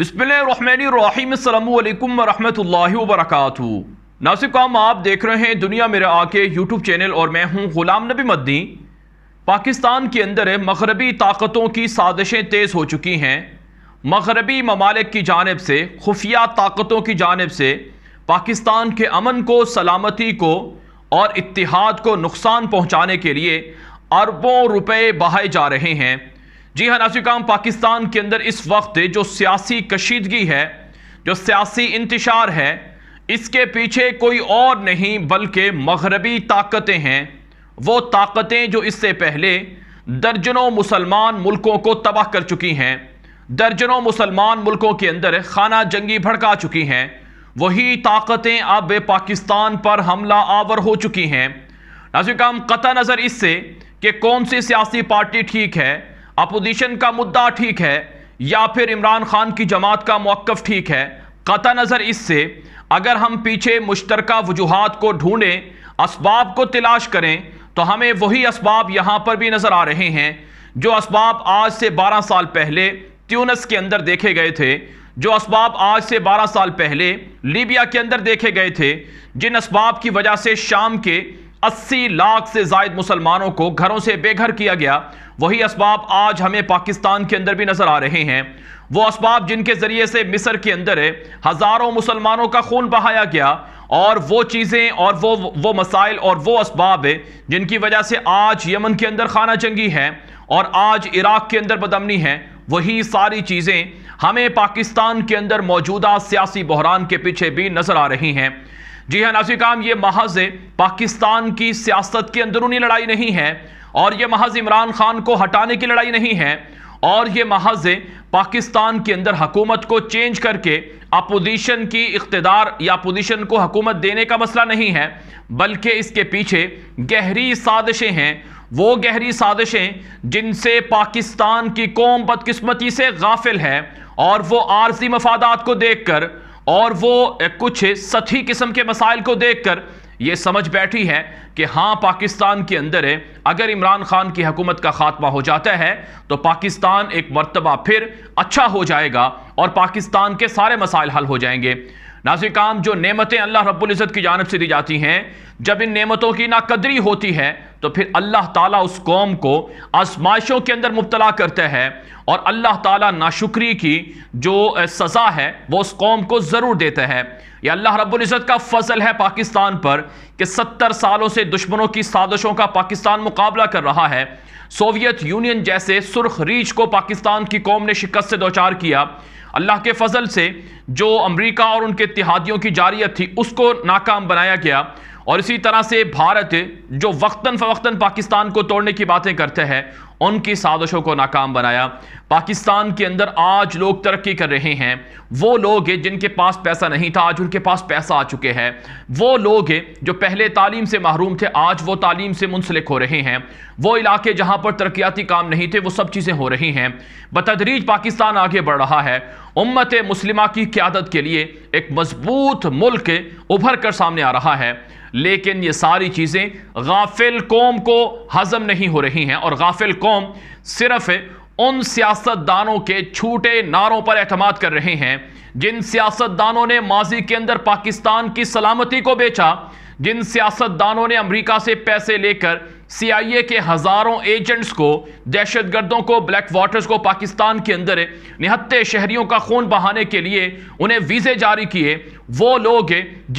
बिस्मिल्लाम वरहमतुल्लाहि वरक नासिब काम आप देख रहे हैं दुनिया मेरे आके यूट्यूब चैनल और मैं हूं गुलाम नबी मद्दी पाकिस्तान के अंदर मगरबी ताकतों की साजिशें तेज़ हो चुकी हैं मगरबी ममालिक की जानब से खुफिया ताकतों की जानब से पाकिस्तान के अमन को सलामती को और इतिहाद को नुकसान पहुँचाने के लिए अरबों रुपये बहाए जा रहे हैं जी हाँ नाजिक काम पाकिस्तान के अंदर इस वक्त जो सियासी कशीदगी है जो सियासी इंतशार है इसके पीछे कोई और नहीं बल्कि मगरबी ताकतें हैं वो ताकतें जो इससे पहले दर्जनों मुसलमान मुल्कों को तबाह कर चुकी हैं दर्जनों मुसलमान मुल्कों के अंदर खाना जंगी भड़का चुकी हैं वही ताकतें अब पाकिस्तान पर हमला आवर हो चुकी हैं नाजिक काम नज़र इससे कि कौन सी सियासी पार्टी ठीक है अपोजिशन का मुद्दा ठीक है या फिर इमरान खान की जमात का मौकफ ठीक है क़त नज़र इससे अगर हम पीछे मुश्तर वजूहत को ढूंढें इसबाब को तलाश करें तो हमें वही इसबाब यहाँ पर भी नज़र आ रहे हैं जो इसबाब आज से बारह साल पहले त्यूनस के अंदर देखे गए थे जो इसबाब आज से बारह साल पहले लीबिया के अंदर देखे गए थे जिन इसबाब की वजह से शाम के अस्सी लाख से जायद मुसलमानों को घरों से बेघर किया गया वही इसबाब आज हमें पाकिस्तान के अंदर भी नजर आ रहे हैं वो इसबाब जिनके ज़रिए से मिस्र के अंदर हज़ारों मुसलमानों का खून बहाया गया और वो चीज़ें और वो वो मसाइल और वो इसबाब जिनकी वजह से आज यमन के अंदर खाना जंगी है और आज इराक़ के अंदर बदमनी है वही सारी चीज़ें हमें पाकिस्तान के अंदर मौजूदा सियासी बहरान के पीछे भी नज़र आ रही हैं जी हाँ नाजी काम ये महज पाकिस्तान की सियासत की अंदरूनी लड़ाई नहीं है और ये महज इमरान खान को हटाने की लड़ाई नहीं है और ये महज पाकिस्तान के अंदर हकूमत को चेंज करके अपोजिशन की इकतदार या अपोजिशन को हकूमत देने का मसला नहीं है बल्कि इसके पीछे गहरी साजिशें हैं वो गहरी साजिशें जिनसे पाकिस्तान की कौम बदकिस्मती से गाफिल है और वो आर्जी मफादात को देख कर और वो कुछ सती किस्म के मसाइल को देखकर ये समझ बैठी है कि हाँ पाकिस्तान के अंदर है अगर इमरान खान की हुकूमत का खात्मा हो जाता है तो पाकिस्तान एक मरतबा फिर अच्छा हो जाएगा और पाकिस्तान के सारे मसाइल हल हो जाएंगे नाजिक काम जो नेमतें अल्लाह रब्ज़त की जानब से दी जाती हैं जब इन नेमतों की नाकदरी होती है तो फिर अल्लाह ताला उस कौम को आजमाइशों के अंदर मुबतला करता है और अल्लाह ताला नाशुक्री की जो सज़ा है वो उस कौम को ज़रूर देता है यह अल्लाह रब्ज़त का फजल है पाकिस्तान पर कि सत्तर सालों से दुश्मनों की साजिशों का पाकिस्तान मुकाबला कर रहा है सोवियत यूनियन जैसे सुर्ख रीच को पाकिस्तान की कौम ने शिकस्त से दो किया अल्लाह के फजल से जो अमरीका और उनके इतिहादियों की जारियत थी उसको नाकाम बनाया गया और इसी तरह से भारत जो वक्ता फ़वक्ता पाकिस्तान को तोड़ने की बातें करते हैं उनकी साजिशों को नाकाम बनाया पाकिस्तान के अंदर आज लोग तरक्की कर रहे हैं वो लोग हैं जिनके पास पैसा नहीं था आज उनके पास पैसा आ चुके हैं वो लोग हैं जो पहले तालीम से महरूम थे आज वो तालीम से मुंसलिक हो रहे हैं वो इलाके जहां पर तरक्याती काम नहीं थे वो सब चीज़ें हो रही हैं बतदरीज पाकिस्तान आगे बढ़ रहा है उम्मत मुस्लिमा की क्यादत के लिए एक मजबूत मुल्क उभर कर सामने आ रहा है लेकिन ये सारी चीज़ें गाफिल कौम को हजम नहीं हो रही हैं और गाफिल कौम कौम सिर्फ उन सियासतदानों के छूटे नारों पर अहतमाद कर रहे हैं जिन सियासतदानों ने माजी के अंदर पाकिस्तान की सलामती को बेचा जिन सियासतदानों ने अमरीका से पैसे लेकर सीआईए के हज़ारों एजेंट्स को दहशत गर्दों को ब्लैक वाटर्स को पाकिस्तान के अंदर निहत्ते शहरियों का खून बहाने के लिए उन्हें वीज़े जारी किए वो लोग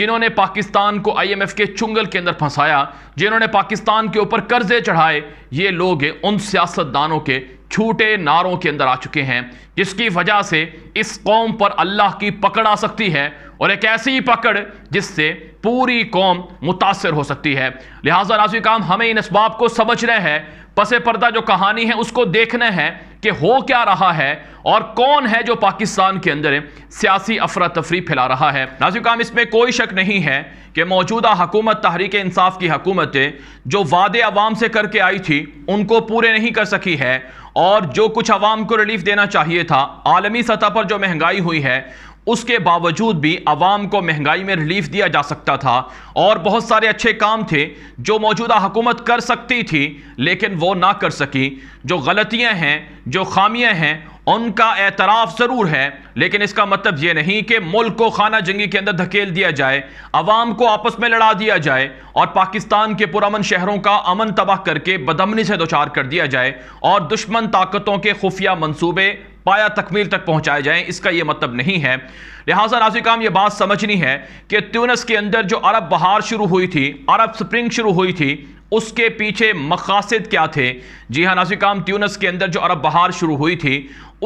जिन्होंने पाकिस्तान को आईएमएफ के चुंगल के अंदर फंसाया जिन्होंने पाकिस्तान के ऊपर कर्जे चढ़ाए ये लोग उन सियासतदानों के छूटे नारों के अंदर आ चुके हैं जिसकी वजह से इस कौम पर अल्लाह की पकड़ आ सकती है और एक ऐसी पकड़ जिससे पूरी कौम मुतासर हो सकती है लिहाजा नाजी काम हमें इन इसबाब को समझना है पसे पर्दा जो कहानी है उसको देखना है कि हो क्या रहा है और कौन है जो पाकिस्तान के अंदर सियासी अफरा तफरी फैला रहा है नाजिक काम इसमें कोई शक नहीं है कि मौजूदा हकूमत तहरीक इंसाफ की हकूमतें जो वादे अवाम से करके आई थी उनको पूरे नहीं कर सकी है और जो कुछ अवाम को रिलीफ देना चाहिए था आलमी सतह पर जो महंगाई हुई है उसके बावजूद भी आवाम को महंगाई में रिलीफ दिया जा सकता था और बहुत सारे अच्छे काम थे जो मौजूदा हुकूमत कर सकती थी लेकिन वो ना कर सकी जो गलतियां हैं जो खामियां हैं उनका एतराफ़ ज़रूर है लेकिन इसका मतलब ये नहीं कि मुल्क को खाना जंगी के अंदर धकेल दिया जाए अवाम को आपस में लड़ा दिया जाए और पाकिस्तान के पुरमन शहरों का अमन तबाह करके बदमनी से दोचार कर दिया जाए और दुश्मन ताकतों के खुफिया मनसूबे पाया तकमील तक पहुंचाए जाएं इसका यह मतलब नहीं है लिहाजा नाजिकाम यह बात समझनी है कि त्यूनस के अंदर जो अरब बहार शुरू हुई थी अरब स्प्रिंग शुरू हुई थी उसके पीछे मकासद क्या थे जी हाँ नाजिकाम त्यूनस के अंदर जो अरब बहार शुरू हुई थी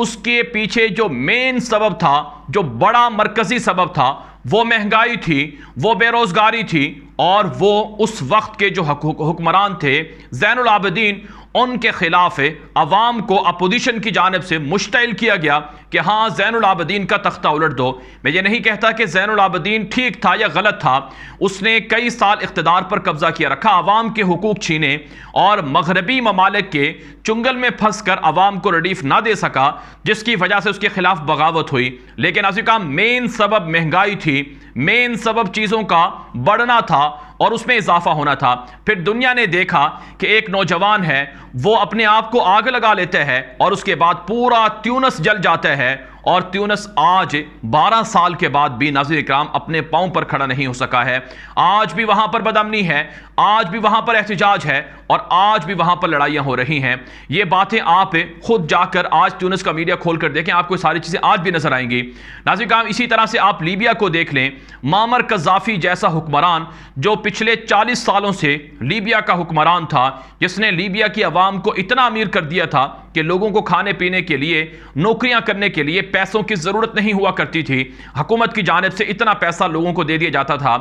उसके पीछे जो मेन सबब था जो बड़ा मरकज़ी सबब था वो महंगाई थी वो बेरोज़गारी थी और वो उस वक्त के जो हुक्मरान थे जैनआबदीन उनके खिलाफ अवाम को अपोजिशन की जानब से मुश्तल किया गया कि हाँ जैनआबदीन का तख्ता उलट दो मैं ये नहीं कहता कि जैनआबदीन ठीक था या गलत था उसने कई साल इकतदार पर कब्जा किया रखा अवाम के हकूक छीने और मगरबी ममालिक के चुंगल में फंस कर अवाम को रिलीफ ना दे सका जिसकी वजह से उसके खिलाफ बगावत हुई लेकिन आसिफ का मेन सबब महंगाई थी मेन सबब चीज़ों का बढ़ना था और उसमें इजाफा होना था फिर दुनिया ने देखा कि एक नौजवान है वो अपने आप को आग लगा लेते हैं और उसके बाद पूरा त्यूनस जल जाता है और त्यूनस आज 12 साल के बाद भी नाजिर इक्राम अपने पाँव पर खड़ा नहीं हो सका है आज भी वहाँ पर बदमनी है आज भी वहाँ पर एहतजाज है और आज भी वहाँ पर लड़ाइयाँ हो रही हैं ये बातें आप खुद जाकर आज ट्यूनस का मीडिया खोल कर देखें आपको सारी चीज़ें आज भी नजर आएंगी नाजिर इक्राम इसी तरह से आप लीबिया को देख लें मामर कज़ाफ़ी जैसा हुक्मरान जो पिछले चालीस सालों से लीबिया का हुक्मरान था जिसने लीबिया की आवाम को इतना अमीर कर दिया था कि लोगों को खाने पीने के लिए नौकरियां करने के लिए पैसों की ज़रूरत नहीं हुआ करती थी हकूमत की जानब से इतना पैसा लोगों को दे दिया जाता था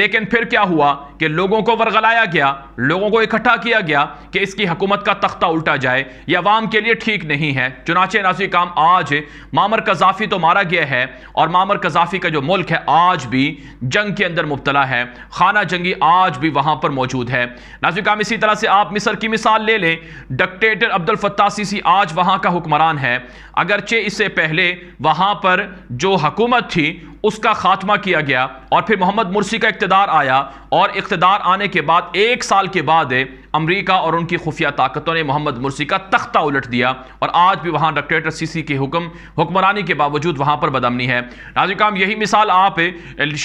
लेकिन फिर क्या हुआ कि लोगों को वरगलाया गया लोगों को इकट्ठा किया गया कि इसकी हकूमत का तख्ता उल्टा जाए यह आवाम के लिए ठीक नहीं है चुनाचे नाजी काम आज मामर कजाफी तो मारा गया है और मामर कजाफी का जो मुल्क है आज भी जंग के अंदर मुबतला है खाना जंगी आज भी वहां पर मौजूद है नाजी काम इसी तरह से आप मिसर की मिसाल ले लें डिक्टेटर अब्दुल फत्ता सीसी सी आज वहाँ का हुक्मरान है अगरचे इससे पहले वहाँ पर जो हकूमत थी उसका खात्मा किया गया और फिर मोहम्मद मुर्सी का इकतदार आया और इकतदार आने के बाद एक साल के बाद अमरीका और उनकी खुफिया ताकतों ने मोहम्मद मुर्सी का तख्ता उलट दिया और आज भी वहाँ डॉक्टर सीसी के हुक्म हुक्मरानी के बावजूद वहाँ पर बदमनी है नाजिकाम यही मिसाल आप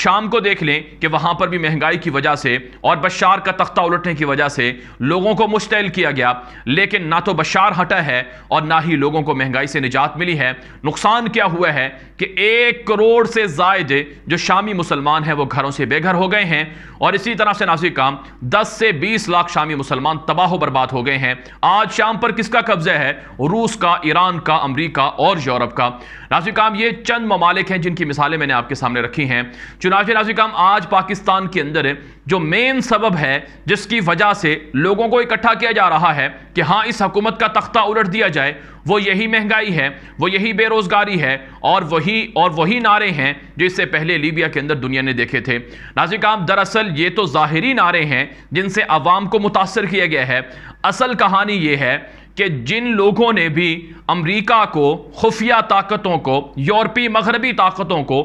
शाम को देख लें कि वहाँ पर भी महंगाई की वजह से और बशार का तख्ता उलटने की वजह से लोगों को मुश्तैल किया गया लेकिन ना तो बशार हटा है और ना ही लोगों को महंगाई से निजात मिली है नुकसान क्या हुआ है कि एक करोड़ से जायद जो शामी मुसलमान हैं वो घरों से बेघर हो गए हैं और इसी तरह से नाजिक काम दस से बीस लाख शामी मुसलमान तबाह बर्बाद हो गए हैं आज शाम पर किसका कब्जा है रूस का ईरान का अमरीका और यूरोप का नाजिक काम ये चंद ममालिक हैं जिनकी मिसालें मैंने आपके सामने रखी हैं चुनाव नाजिक काम आज पाकिस्तान के अंदर जो मेन सबब है जिसकी वजह से लोगों को इकट्ठा किया जा रहा है कि हाँ इस हकूमत का तख्ता उलट दिया जाए वो यही महंगाई है वो यही बेरोज़गारी है और वही और वही नारे हैं जो इससे पहले लीबिया के अंदर दुनिया ने देखे थे नाजिक आप दरअसल ये तो ज़ाहरी नारे हैं जिनसे आवाम को मुतासर किया गया है असल कहानी ये है कि जिन लोगों ने भी अमरीका को खुफिया ताकतों को यूरोपी मगरबी ताकतों को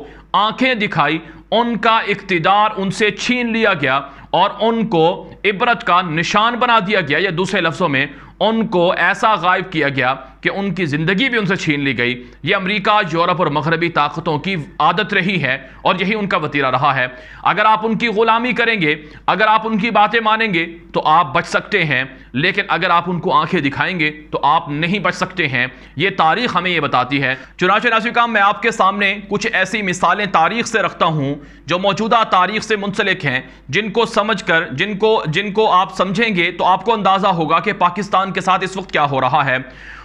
आंखें दिखाई उनका इकतदार उनसे छीन लिया गया और उनको इबरत का निशान बना दिया गया या दूसरे लफ्ज़ों में उनको ऐसा गायब किया गया कि उनकी ज़िंदगी भी उनसे छीन ली गई ये अमेरिका यूरोप और मगरबी ताकतों की आदत रही है और यही उनका वतीरा रहा है अगर आप उनकी ग़ुलामी करेंगे अगर आप उनकी बातें मानेंगे तो आप बच सकते हैं लेकिन अगर आप उनको आंखें दिखाएंगे तो आप नहीं बच सकते हैं ये तारीख हमें ये बताती है चुनाच नासिकाम मैं आपके सामने कुछ ऐसी मिसालें तारीख से रखता हूँ जो मौजूदा तारीख से मुंसलिक हैं जिनको समझ कर जिनको जिनको आप समझेंगे तो आपको अंदाज़ा होगा कि पाकिस्तान के साथ इस वक्त क्या हो रहा है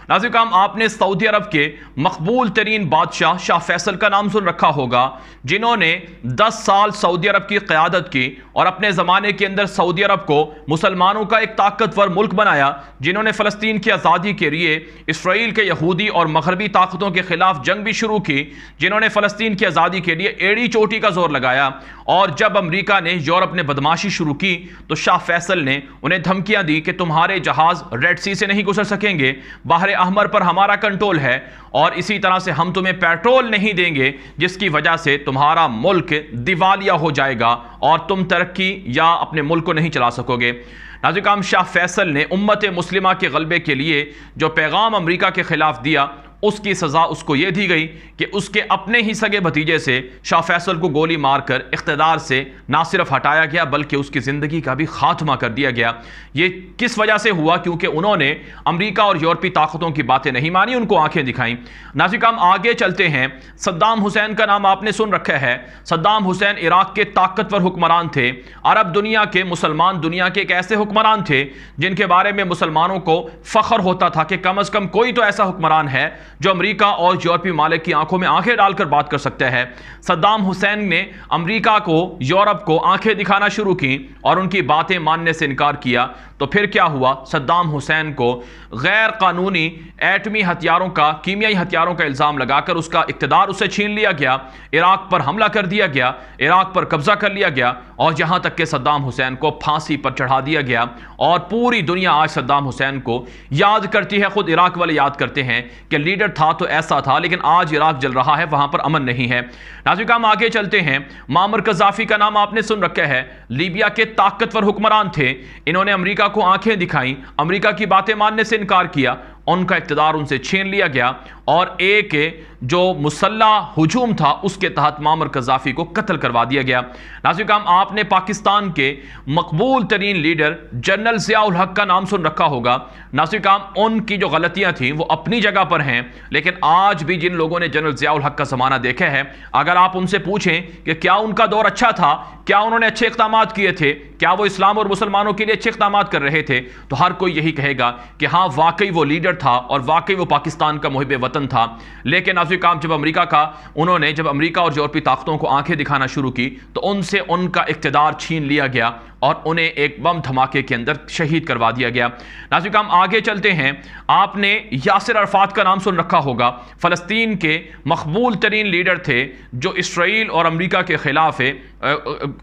नाजिर काम आपने सऊदी अरब के मकबूल तरीन बादशाह शाह फैसल का नाम सुन रखा होगा जिन्होंने 10 साल सऊदी अरब की क़्यादत की और अपने ज़माने के अंदर सऊदी अरब को मुसलमानों का एक ताकतवर मुल्क बनाया जिन्होंने फ़लस्तीन की आज़ादी के लिए इसराइल के यहूदी और मगरबी ताकतों के ख़िलाफ़ जंग भी शुरू की जिन्होंने फ़लस्तीन की आज़ादी के लिए एड़ी चोटी का जोर लगाया और जब अमरीका ने यूरोप ने बदमाशी शुरू की तो शाह फैसल ने उन्हें धमकियाँ दी कि तुम्हारे जहाज़ रेड सी से नहीं गुजर सकेंगे बाहर हमारे अहमर पर हमारा कंट्रोल है और इसी तरह से हम तुम्हें पेट्रोल नहीं देंगे जिसकी वजह से तुम्हारा मुल्क दिवालिया हो जाएगा और तुम तरक्की या अपने मुल्क को नहीं चला सकोगे नाजिकाम शाह फैसल ने उम्मत मुस्लिमा के गलबे के लिए जो पैगाम अमरीका के ख़िलाफ़ दिया उसकी सज़ा उसको यह दी गई कि उसके अपने ही सगे भतीजे से शाह फैसल को गोली मारकर इकतदार से ना सिर्फ हटाया गया बल्कि उसकी ज़िंदगी का भी खात्मा कर दिया गया यह किस वजह से हुआ क्योंकि उन्होंने अमरीका और यूरोपीय ताकतों की बातें नहीं मानी उनको आंखें दिखाई नाजिक हम आगे चलते हैं सद्दाम हुसैन का नाम आपने सुन रखा है सद्दाम हुसैन इराक़ के ताकतवर हुक्मरान थे अरब दुनिया के मुसलमान दुनिया के एक ऐसे हुक्मरान थे जिनके बारे में मुसलमानों को फ़ख्र होता था कि कम अज़ कम कोई तो ऐसा हुक्मरान है जो अमरीका और यूरोपीय मालिक की आंखों में आंखें डालकर बात कर सकते हैं सद्दाम हुसैन ने अमरीका को यूरोप को आंखें दिखाना शुरू की और उनकी बातें मानने से इनकार किया तो फिर क्या हुआ सद्दाम हुसैन को गैर कानूनी एटमी हथियारों का कीमियाई हथियारों का इल्ज़ाम लगाकर उसका इकतदार उसे छीन लिया गया इराक पर हमला कर दिया गया इराक पर कब्जा कर लिया गया और यहां तक के सद्दाम हुसैन को फांसी पर चढ़ा दिया गया और पूरी दुनिया आज सद्दाम हुसैन को याद करती है खुद इराक वाले याद करते हैं कि लीडर था तो ऐसा था लेकिन आज इराक जल रहा है वहां पर अमन नहीं है नाजिक हम आगे चलते हैं मामर कजाफी का नाम आपने सुन रखा है लीबिया के ताकतवर हुक्मरान थे इन्होंने अमरीका को आंखें दिखाई अमरीका की बातें मानने से इनकार किया उनका इकतदार उनसे छीन लिया गया और एक जो मुसल्ला हजूम था उसके तहत मामर कजाफी को कत्ल करवा दिया गया नाजिक आपने पाकिस्तान के मकबूल तरीन लीडर जनरल जियाल हक का नाम सुन रखा होगा नाजिक काम उनकी जो गलतियाँ थीं वो अपनी जगह पर हैं लेकिन आज भी जिन लोगों ने जनरल जियाल हक का ज़माना देखा है अगर आप उनसे पूछें कि क्या उनका दौर अच्छा था क्या उन्होंने अच्छे इकदाम किए थे क्या वो इस्लाम और मुसलमानों के लिए अच्छे इकदाम कर रहे थे तो हर कोई यही कहेगा कि हाँ वाकई वो लीडर लीडर था और वाकई वो पाकिस्तान का मुहब वतन था लेकिन आज काम जब अमरीका का उन्होंने जब अमरीका और यूरोपी ताकतों को आंखें दिखाना शुरू की तो उनसे उनका इकतदार छीन लिया गया और उन्हें एक बम धमाके के अंदर शहीद करवा दिया गया नाजिक हम आगे चलते हैं आपने यासिर अरफात का नाम सुन रखा होगा फ़लस्तीन के मकबूल तरीन लीडर थे जो इसराइल और अमरीका के ख़िलाफ़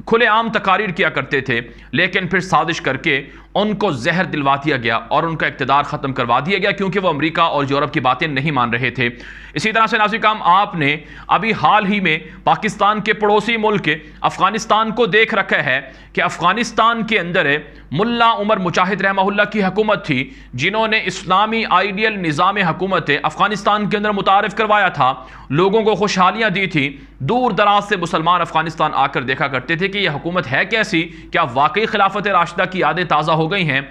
खुलेआम तकारीर किया करते थे लेकिन फिर साजिश करके उनको जहर दिलवा दिया गया और उनका इकतदार ख़त्म करवा दिया गया क्योंकि वह अमरीका और यूरोप की बातें नहीं मान रहे थे इसी तरह से नाजिक हम आपने अभी हाल ही में पाकिस्तान के पड़ोसी मुल्क अफ़गानिस्तान को देख रखा है कि अफ़गानिस्तान पाकिस्तान के अंदर है मुल्ला उमर मुजाहिद रहमल्ला की हकूमत थी जिन्होंने इस्लामी आइडियल निज़ाम हकूमत अफ़गानिस्तान के अंदर मुतारफ़ करवाया था लोगों को खुशहालियाँ दी थी दूर दराज से मुसलमान अफ़गानिस्तान आकर देखा करते थे कि यह हुकूमत है कैसी क्या वाकई खिलाफत राशिदा की यादें ताज़ा हो गई हैं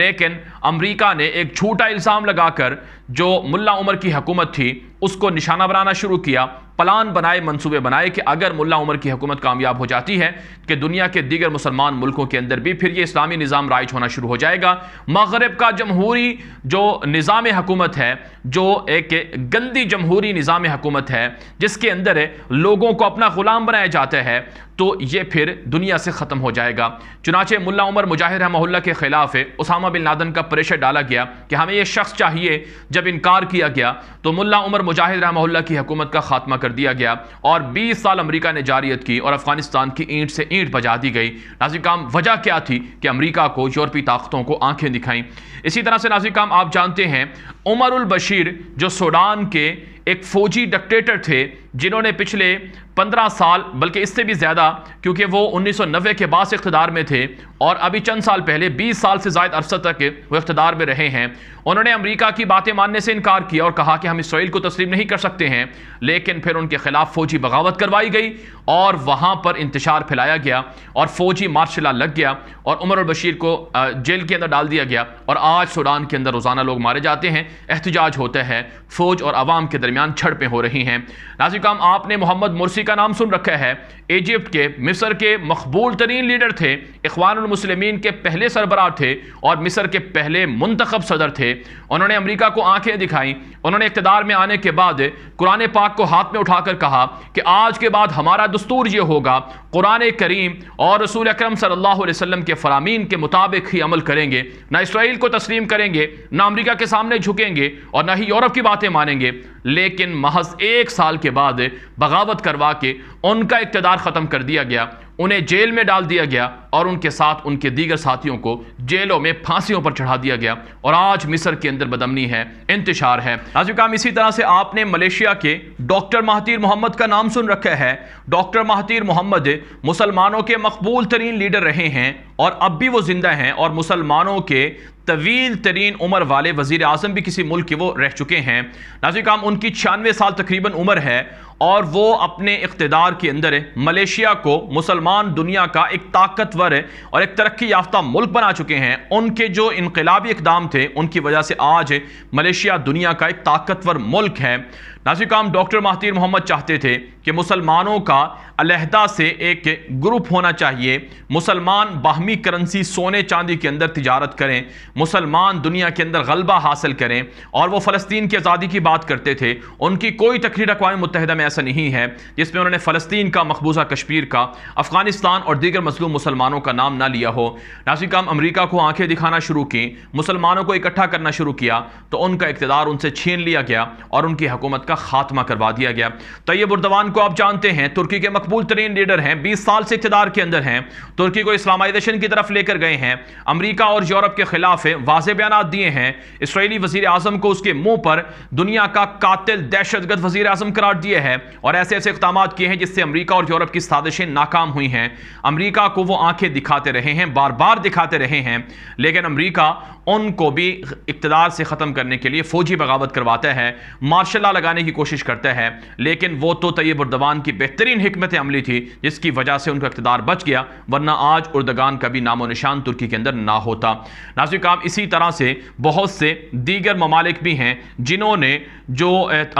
लेकिन अमरीका ने एक झूठा इल्ज़ाम लगाकर जो मुल्ला उमर की हकूमत थी उसको निशाना बनाना शुरू किया प्लान बनाए मंसूबे बनाए कि अगर मुल्ला उमर की हुकूमत कामयाब हो जाती है कि दुनिया के दीगर मुसलमान मुल्कों के अंदर भी फिर ये इस्लामी निज़ाम राइज होना शुरू हो जाएगा मगरब का जमहूरी जो निज़ाम हकूमत है जो एक गंदी जमहूरी निज़ाम हकूमत है जिसके अंदर लोगों को अपना ग़ुलाम बनाया जाता है तो ये फिर दुनिया से ख़त्म हो जाएगा चुनाचे मुला उमर मुजाहिर हमल्ला के ख़िलाफ़ उसामा बिन लादन का प्रेशर डाला गया कि हमें यह शख्स चाहिए जब इनकार किया गया तो मुला उमर मुजाहिर रहमल्ला की हकूमत का खात्मा कर दिया गया और 20 साल अमरीका ने जारियत की और अफ़गानिस्तान की ईंट से ईंट बजा दी गई नाजिक काम वजह क्या थी कि अमरीका अमेरिका को यूरोपी ताकतों को आंखें दिखाई इसी तरह से नाजिक काम आप जानते हैं उमर उल बशीर जो सूडान के एक फ़ौजी डिक्टेटर थे जिन्होंने पिछले पंद्रह साल बल्कि इससे भी ज़्यादा क्योंकि वो उन्नीस सौ नब्बे के बाद से इकतदार में थे और अभी चंद साल पहले बीस साल से ज़ायद अरसद तक वो इकतदार में रहे हैं उन्होंने अमरीका की बातें मानने से इनकार किया और कहा कि हम इसराइल को तस्लीम नहीं कर सकते हैं लेकिन फिर उनके खिलाफ फौजी बगावत करवाई गई और वहाँ पर इंतशार फैलाया गया और फौजी मार्शला लग गया और उमर और बशीर को जेल के अंदर डाल दिया गया और आज सूडान के अंदर रोज़ाना लोग मारे जाते हैं एहतजाज होता है फौज और आवाम के दरमियान झड़पें हो रही हैं नाजिक कम आपने मोहम्मद मुर्सी का नाम सुन रखा है इजिप्ट के मिस्र के मकबूल तरीन लीडर थे इखवानमसलमिन के पहले सरबराह थे और मिस्र के पहले मंतखब सदर थे उन्होंने अमरीका को आंखें दिखाई उन्होंने इकतदार में आने के बाद कुरान पाक को हाथ में उठाकर कहा कि आज के बाद हमारा दस्तूर ये होगा कुरान करीम और रसूल अक्रम सल्लाम के फरामीन के मुताबिक ही अमल करेंगे ना इसराइल को तस्लीम करेंगे ना अमरीका के सामने झुकेंगे और ना ही यूरोप की बातें मानेंगे लेकिन महज एक साल के बाद दे बगावत करवा के उनका इकतदार ख़त्म कर दिया गया उन्हें जेल में डाल दिया गया और उनके साथ उनके दीगर साथियों को जेलों में फांसियों पर चढ़ा दिया गया और आज मिस्र के अंदर बदमनी है इंतजार है नाजुकाम इसी तरह से आपने मलेशिया के डॉक्टर महतीर मोहम्मद का नाम सुन रखा है डॉक्टर महतीर मोहम्मद मुसलमानों के मकबूल तरीन लीडर रहे हैं और अब भी वो जिंदा हैं और मुसलमानों के तवील तरीन उम्र वाले वजीर आजम भी किसी मुल्क के वो रह चुके हैं नाजिक काम उनकी छियानवे साल तकरीबन उम्र है और वो अपने इकतदार के अंदर मलेशिया को मुसलमान दुनिया का एक ताकतवर असवर और एक तरक्की याफ्ता मुल्क बना चुके हैं उनके जो इनकलाबी इकदाम थे उनकी वजह से आज मलेशिया दुनिया का एक ताकतवर मुल्क है नाजिकाम डॉक्टर महतीर मोहम्मद चाहते थे कि मुसलमानों का अलहदा से एक ग्रुप होना चाहिए मुसलमान बाहमी करेंसी सोने चांदी के अंदर तजारत करें मुसलमान दुनिया के अंदर गलबा हासिल करें और वह फ़लस्तीन की आज़ादी की बात करते थे उनकी कोई तकरीर अकवा मुतहदा में ऐसा नहीं है जिसमें उन्होंने फ़लस्तीन का मकबूजा कश्मीर का अफ़गानिस्तान और दीगर मजलूम मुसलमानों का नाम ना लिया हो नाजिकाम अमरीका को आँखें दिखाना शुरू की मुसलमानों को इकट्ठा करना शुरू किया तो उनका इकतदार उनसे छीन लिया गया और उनकी हकूमत का खात्मा करवा दिया गया तैयब उर्दवान को आप जानते हैं तुर्की के मकबूल तरीन लीडर हैं बीस साल से इकतदार के अंदर हैं तुर्की को इस्लामाइजेशन की तरफ लेकर गए हैं अमरीका और यूरोप के खिलाफ वाज बयान दिए हैं इसराइली वजी अजम को उसके मुंह पर दुनिया का कातिल दहशतगर्द वजी अजम करार दिए हैं और ऐसे ऐसे इकदाम किए हैं जिससे अमरीका और यूरोप की साजिशें नाकाम हुई हैं अमरीका को वो आंखें दिखाते रहे हैं बार बार दिखाते रहे हैं लेकिन अमरीका उनको भी इकतदार से ख़त्म करने के लिए फौजी बगावत करवाता है मार्शल लगाने बनाने की कोशिश करते हैं लेकिन वो तो तैयब उर्दवान की बेहतरीन हमत अमली थी जिसकी वजह से उनका इकतदार बच गया वरना आज उर्दगान का भी नामो निशान तुर्की के अंदर ना होता नाजिक काम इसी तरह से बहुत से दीगर ममालिक भी हैं जिन्होंने जो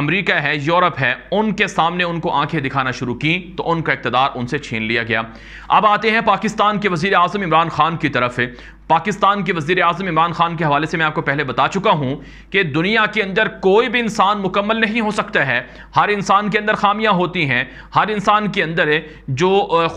अमरीका है यूरोप है उनके सामने उनको आंखें दिखाना शुरू की तो उनका इकतदार उनसे छीन लिया गया अब आते हैं पाकिस्तान के वजी अजम इमरान खान की तरफ पाकिस्तान के वजीर अजम इमरान खान के हवाले से मैं आपको पहले बता चुका हूं कि दुनिया के अंदर कोई भी इंसान मुकम्मल नहीं हो सकता है हर इंसान के अंदर खामियां होती हैं हर इंसान के अंदर जो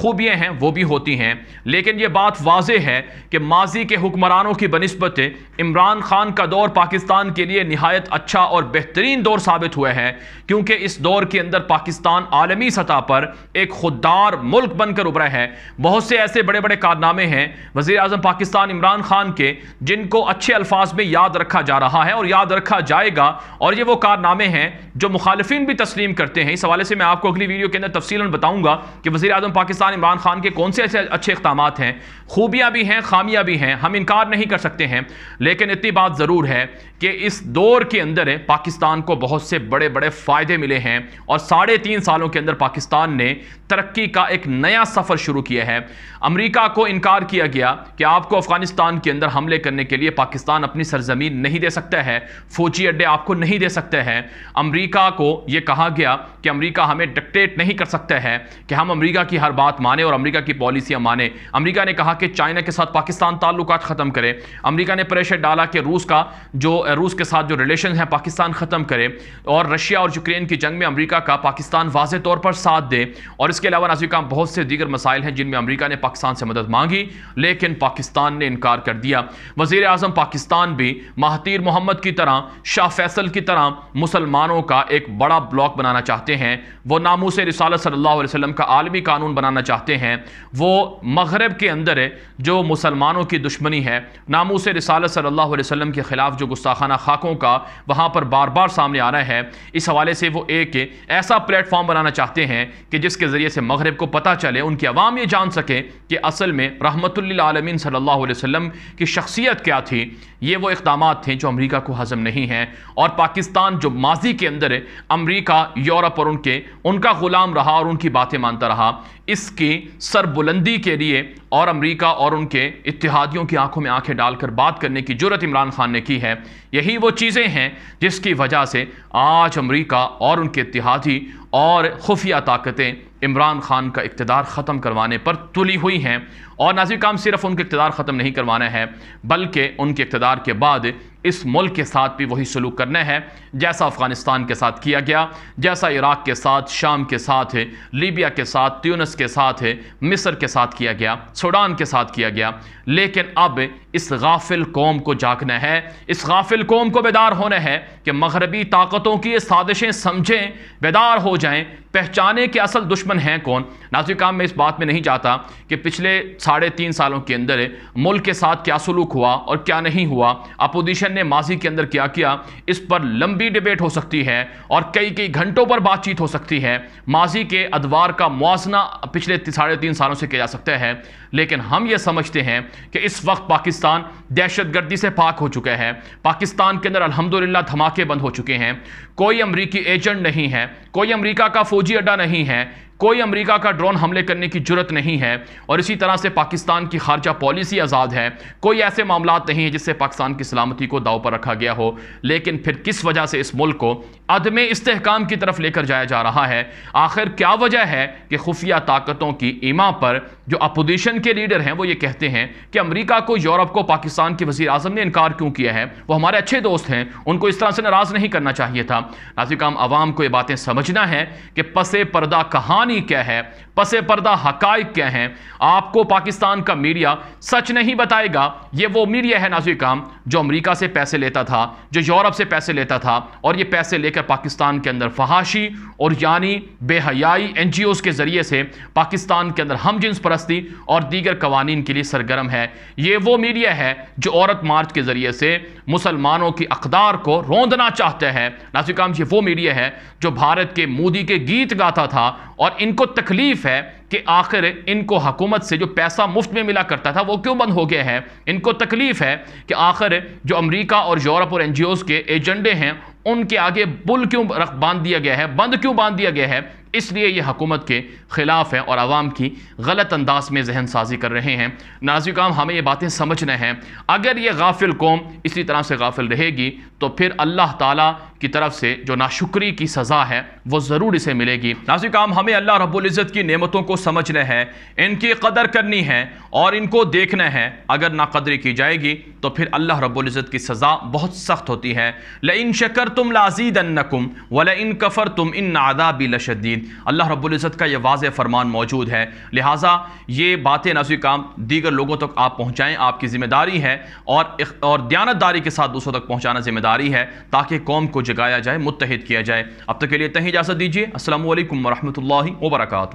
खूबियां हैं वो भी होती हैं लेकिन ये बात वाज है कि माजी के हुक्मरानों की बनस्बत इमरान खान का दौर पाकिस्तान के लिए नहायत अच्छा और बेहतरीन दौर साबित हुआ है क्योंकि इस दौर के अंदर पाकिस्तान आलमी सतह पर एक खुददार मुल्क बनकर उभरा है बहुत से ऐसे बड़े बड़े कारनामे हैं वजी अजम पाकिस्तान इमरान इमरान खान के जिनको अच्छे अल्फाज में याद रखा जा रहा है और याद रखा जाएगा और ये वो कारनामे हैं जो मुखालफी भी तस्लीम करते हैं इस हवाले से मैं आपको अगली वीडियो के अंदर तफसी बताऊंगा कि वजी अजम पाकिस्तान इमरान खान के कौन से ऐसे अच्छे इकदाम हैं खूबियाँ भी हैं खामियाँ भी हैं हम इनकार नहीं कर सकते हैं लेकिन इतनी बात ज़रूर है कि इस दौर के अंदर पाकिस्तान को बहुत से बड़े बड़े फ़ायदे मिले हैं और साढ़े तीन सालों के अंदर पाकिस्तान ने तरक्की का एक नया सफ़र शुरू किया है अमरीका को इनकार किया गया कि आपको अफगानिस्तान अफगानिस्तान के अंदर हमले करने के लिए पाकिस्तान अपनी सरजमीन नहीं दे सकता है फौजी अड्डे आपको नहीं दे सकते हैं अमरीका को यह कहा गया कि अमरीका हमें डिक्टेट नहीं कर सकता है कि हम अमरीका की हर बात माने और अमरीका की पॉलिसियां माने अमरीका ने कहा कि चाइना के साथ पाकिस्तान ताल्लुक ख़त्म करें अमरीका ने प्रेशर डाला कि रूस का जो रूस के साथ जो रिलेशन है पाकिस्तान ख़त्म करे और रशिया और यूक्रेन की जंग में अमरीका का पाकिस्तान वाज तौर पर साथ दे और इसके अलावा नाजिका बहुत से दीगर मसाइल हैं जिनमें अमरीका ने पाकिस्तान से मदद मांगी लेकिन पाकिस्तान ने इनकार कर दिया वजीर अजम पाकिस्तान भी महतीर मोहम्मद की तरह शाह फैसल की तरह मुसलमानों का एक बड़ा ब्लॉक बनाना चाहते हैं वो नामूस रिसाल सल्ला वसम का आलमी कानून बनाना चाहते हैं वो मगरब के अंदर जो मुसलमानों की दुश्मनी है नामूस रिसाल सल्ला वसम के ख़िलाफ़ जो गुस्ताखाना खाकों का वहाँ पर बार बार सामने आ रहा है इस हवाले से वो एक ऐसा प्लेटफॉर्म बनाना चाहते हैं कि जिसके ज़रिए से मगरब को पता चले उनकी आवाम ये जान सकें कि असल में रहमतल आलमीन सल्ला वसम वसल्लम की शख्सियत क्या थी ये वो इकदाम थे जो अमेरिका को हजम नहीं हैं और पाकिस्तान जो माजी के अंदर अमेरिका यूरोप और उनके उनका ग़ुलाम रहा और उनकी बातें मानता रहा इसकी सरबुलंदी के लिए और अमेरिका और उनके इतिहादियों की आंखों में आंखें डालकर बात करने की जरूरत इमरान खान ने की है यही वो चीज़ें हैं जिसकी वजह से आज अमेरिका और उनके इतिहादी और खुफिया ताकतें इमरान खान का इकतदार ख़त्म करवाने पर तुली हुई हैं और नाजिक काम सिर्फ उनके इकतदार ख़त्म नहीं करवाना है बल्कि उनके इकतदार के बाद इस मुल्क के साथ भी वही सलूक करना है जैसा अफ़गानिस्तान के साथ किया गया जैसा इराक़ के साथ शाम के साथ है लीबिया के साथ त्यूनस के साथ है मिस्र के साथ किया गया सूडान के साथ किया गया लेकिन अब इस गाफिल कौम को जागना है इस गाफिल कौम को बेदार होना है कि मगरबी ताकतों की साजिशें समझें बेदार हो जाएँ पहचाने कि असल दुश्मन हैं कौन नाजिक काम मैं इस बात में नहीं चाहता कि पिछले साढ़े तीन सालों के अंदर मुल्क के साथ क्या सलूक हुआ और क्या नहीं हुआ अपोजिशन ने माजी के अंदर क्या किया इस पर लंबी डिबेट हो सकती है और कई कई घंटों पर बातचीत हो सकती है माजी के अदवार का मुआजना पिछले साढ़े तीन सालों से किया जा सकता है लेकिन हम ये समझते हैं कि इस वक्त पाकिस्तान दहशत गर्दी से पाक हो चुका है पाकिस्तान के अंदर अलहमदिल्ला धमाके बंद हो चुके हैं कोई अमरीकी एजेंट नहीं है कोई अमरीका का फौजी अड्डा नहीं है कोई अमेरिका का ड्रोन हमले करने की जरूरत नहीं है और इसी तरह से पाकिस्तान की खारजा पॉलिसी आज़ाद है कोई ऐसे मामला नहीं है जिससे पाकिस्तान की सलामती को दाव पर रखा गया हो लेकिन फिर किस वजह से इस मुल्क को अदम इसकाम की तरफ लेकर जाया जा रहा है आखिर क्या वजह है कि खुफिया ताकतों की इमा पर जो अपोजिशन के लीडर हैं वो ये कहते हैं कि अमरीका को यूरोप को पाकिस्तान के वजी अजम ने इनकार क्यों किया है वो हमारे अच्छे दोस्त हैं उनको इस तरह से नाराज़ नहीं करना चाहिए था नाजिक आवाम को ये बातें समझना है कि पसे पर्दा कहाँ मानी क्या है पसे पर्दा हकाइक क्या हैं आपको पाकिस्तान का मीडिया सच नहीं बताएगा ये वो मीडिया है नाजी काम जो अमेरिका से पैसे लेता था जो यूरोप से पैसे लेता था और ये पैसे लेकर पाकिस्तान के अंदर फहाशी और यानी बेहयाई एन जी ओज़ के ज़रिए से पाकिस्तान के अंदर हम जिन्स परस्ती और दीगर कवानीन के लिए सरगर्म है ये वो मीडिया है जो औरत मार्च के ज़रिए से मुसलमानों की अकदार को रोंदना चाहते हैं नाजी काम ये वो मीडिया है जो भारत के मोदी के गीत गाता था और इनको तकलीफ़ तकलीफ है कि आखिर इनको हकूमत से जो पैसा मुफ्त में मिला करता था वो क्यों बंद हो गया है इनको तकलीफ है कि आखिर जो अमेरिका और यूरोप और एन के एजेंडे हैं उनके आगे बुल क्यों रख बांध दिया गया है बंद क्यों बांध दिया गया है इसलिए ये हकूमत के ख़िलाफ़ है और आवाम की गलत अंदाज में जहन साजी कर रहे हैं नाजिकाम हमें ये बातें समझना है अगर ये गाफिल कौम इसी तरह से गाफिल रहेगी तो फिर अल्लाह ताला की तरफ से जो नाशुक्री की सज़ा है वो ज़रूर इसे मिलेगी नाजिक काम हमें अल्लाह रब्ज़त की नेमतों को समझना है इनकी कदर करनी है और इनको देखना है अगर नाकदरी की जाएगी तो फिर अल्लाह रब्ज़त की सज़ा बहुत सख्त होती है ल इन शकर तुम लाजीद अन्नकुम वल इन कफ़र तुम इन आदाबी लशदीद अल्लाह रब्ज़त का यह वाज फरमान मौजूद है लिहाजा ये बातें नाजिक काम दीगर लोगों तक आप पहुँचाएँ आपकी ज़िम्मेदारी है और और दयानतदारी के साथ दूसरों तक पहुँचाना ज़िम्मेदार जारी है ताकि कौम को जगाया जाए मुतहद किया जाए अब तक के लिए तहीं इजाज़त दीजिए असल वरहमल वर्का